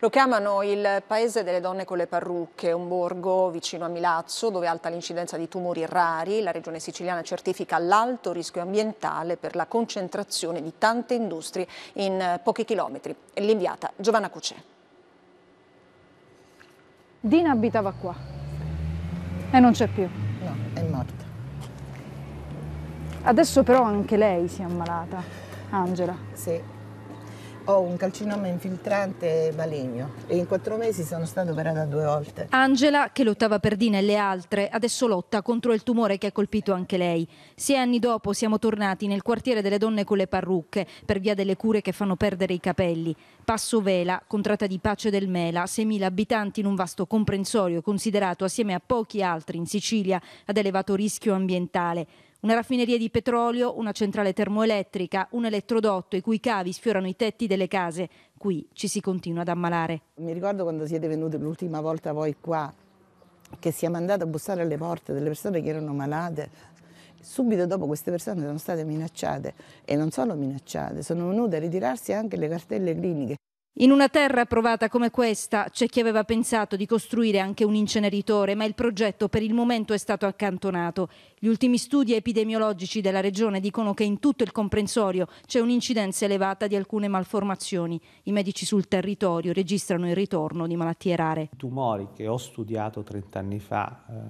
Lo chiamano il paese delle donne con le parrucche, un borgo vicino a Milazzo dove è alta l'incidenza di tumori rari. La regione siciliana certifica l'alto rischio ambientale per la concentrazione di tante industrie in eh, pochi chilometri. L'inviata Giovanna Cucè. Dina abitava qua e non c'è più. No, è morta. Adesso però anche lei si è ammalata, Angela. Sì ho un calcinoma infiltrante maligno e in quattro mesi sono stata operata due volte. Angela, che lottava per Dina e le altre, adesso lotta contro il tumore che ha colpito anche lei. Sei anni dopo siamo tornati nel quartiere delle donne con le parrucche per via delle cure che fanno perdere i capelli. Passo Vela, contratta di pace del Mela, 6.000 abitanti in un vasto comprensorio considerato assieme a pochi altri in Sicilia ad elevato rischio ambientale. Una raffineria di petrolio, una centrale termoelettrica, un elettrodotto i cui cavi sfiorano i tetti delle case. Qui ci si continua ad ammalare. Mi ricordo quando siete venuti l'ultima volta voi qua, che siamo andati a bussare alle porte delle persone che erano malate. Subito dopo queste persone sono state minacciate e non solo minacciate, sono venute a ritirarsi anche le cartelle cliniche. In una terra provata come questa c'è chi aveva pensato di costruire anche un inceneritore, ma il progetto per il momento è stato accantonato. Gli ultimi studi epidemiologici della regione dicono che in tutto il comprensorio c'è un'incidenza elevata di alcune malformazioni. I medici sul territorio registrano il ritorno di malattie rare. Tumori che ho studiato 30 anni fa, eh,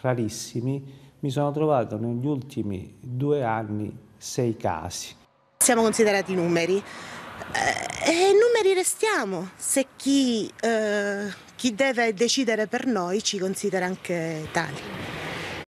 rarissimi, mi sono trovato negli ultimi due anni sei casi. Siamo considerati numeri. E eh, eh, numeri restiamo se chi, eh, chi deve decidere per noi ci considera anche tali.